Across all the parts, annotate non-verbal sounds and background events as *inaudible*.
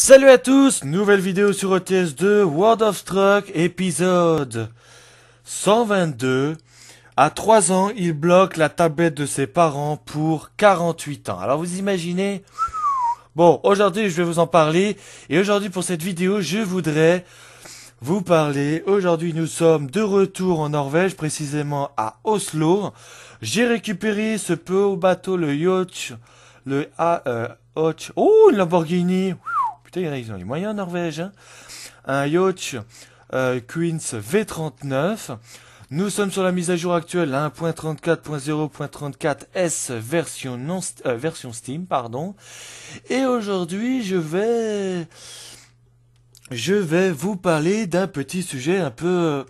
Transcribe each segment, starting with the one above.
Salut à tous, nouvelle vidéo sur ETS2, World of Truck, épisode 122. À 3 ans, il bloque la tablette de ses parents pour 48 ans. Alors vous imaginez Bon, aujourd'hui je vais vous en parler, et aujourd'hui pour cette vidéo, je voudrais vous parler. Aujourd'hui nous sommes de retour en Norvège, précisément à Oslo. J'ai récupéré ce peu au bateau, le yacht, le... A... euh, oh, une Lamborghini Putain, ils ont les moyens, Norvège. Hein. un yacht euh, Queens V39. Nous sommes sur la mise à jour actuelle 1.34.0.34S hein, version euh, version Steam pardon. Et aujourd'hui, je vais je vais vous parler d'un petit sujet un peu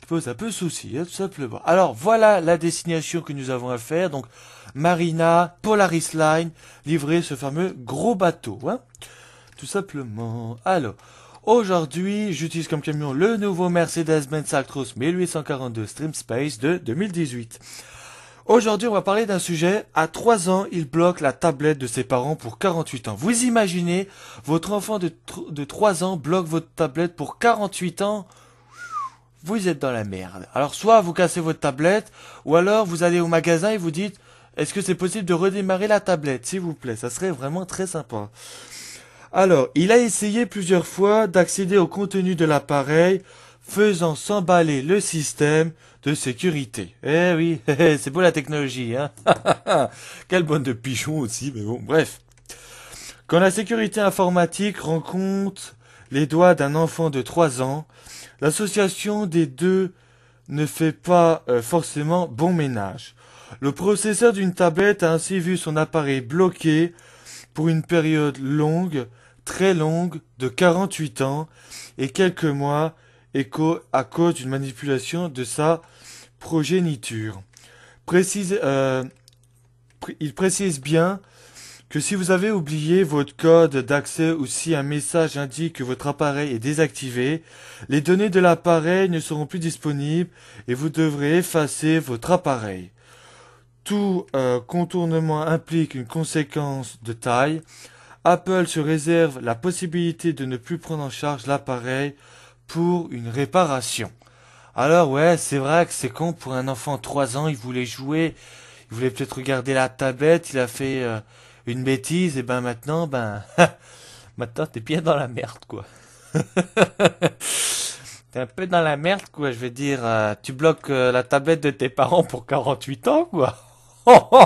qui pose un peu souci hein, simplement. Alors voilà la destination que nous avons à faire donc Marina Polaris Line livrer ce fameux gros bateau hein tout simplement. Alors, aujourd'hui, j'utilise comme camion le nouveau Mercedes-Benz Actros 1842 Stream Space de 2018. Aujourd'hui, on va parler d'un sujet. À 3 ans, il bloque la tablette de ses parents pour 48 ans. Vous imaginez, votre enfant de, de 3 ans bloque votre tablette pour 48 ans Vous êtes dans la merde. Alors, soit vous cassez votre tablette, ou alors vous allez au magasin et vous dites, est-ce que c'est possible de redémarrer la tablette, s'il vous plaît Ça serait vraiment très sympa. Alors, il a essayé plusieurs fois d'accéder au contenu de l'appareil, faisant s'emballer le système de sécurité. Eh oui, *laughs* c'est beau la technologie, hein *laughs* Quelle bonne de pichon aussi, mais bon, bref. Quand la sécurité informatique rencontre les doigts d'un enfant de 3 ans, l'association des deux ne fait pas euh, forcément bon ménage. Le processeur d'une tablette a ainsi vu son appareil bloqué pour une période longue, très longue, de 48 ans et quelques mois, à cause d'une manipulation de sa progéniture. Euh, il précise bien que si vous avez oublié votre code d'accès ou si un message indique que votre appareil est désactivé, les données de l'appareil ne seront plus disponibles et vous devrez effacer votre appareil tout euh, contournement implique une conséquence de taille, Apple se réserve la possibilité de ne plus prendre en charge l'appareil pour une réparation. Alors ouais, c'est vrai que c'est con pour un enfant de 3 ans, il voulait jouer, il voulait peut-être regarder la tablette, il a fait euh, une bêtise et ben maintenant ben *laughs* maintenant t'es bien dans la merde quoi. *laughs* t'es un peu dans la merde quoi, je veux dire, euh, tu bloques la tablette de tes parents pour 48 ans quoi. *laughs* Oh, oh.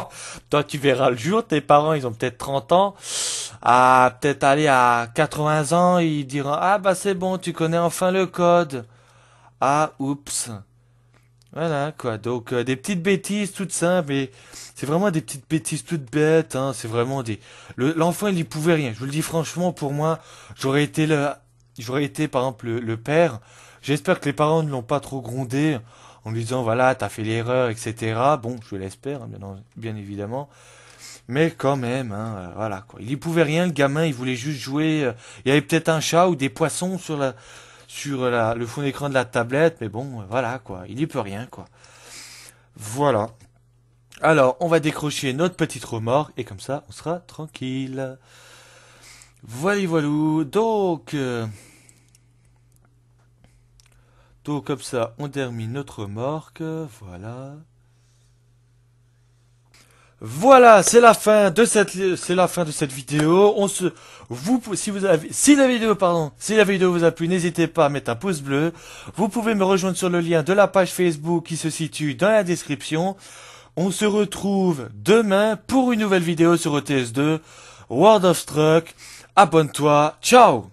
Toi, tu verras le jour, tes parents, ils ont peut-être 30 ans. À ah, peut-être aller à 80 ans, ils diront Ah, bah c'est bon, tu connais enfin le code. Ah, oups. Voilà, quoi. Donc, euh, des petites bêtises toutes simples. mais c'est vraiment des petites bêtises toutes bêtes. Hein. C'est vraiment des. L'enfant, il n'y pouvait rien. Je vous le dis franchement, pour moi, j'aurais été le. J'aurais été, par exemple, le père. J'espère que les parents ne l'ont pas trop grondé en lui disant voilà, t'as fait l'erreur, etc. Bon, je l'espère, hein, bien évidemment. Mais quand même, hein, euh, voilà quoi. Il y pouvait rien, le gamin, il voulait juste jouer. Euh, il y avait peut-être un chat ou des poissons sur la sur le fond d'écran de la tablette, mais bon, euh, voilà quoi. Il y peut rien quoi. Voilà. Alors, on va décrocher notre petite remorque et comme ça, on sera tranquille. Voilà, voilà. Donc, donc comme ça, on termine notre remorque. Voilà. Voilà, c'est la fin de cette c'est la fin de cette vidéo. On se vous si vous avez si la vidéo pardon, si la vidéo vous a plu, n'hésitez pas à mettre un pouce bleu. Vous pouvez me rejoindre sur le lien de la page Facebook qui se situe dans la description. On se retrouve demain pour une nouvelle vidéo sur ETS2 World of Truck. Abonne-toi. Ciao.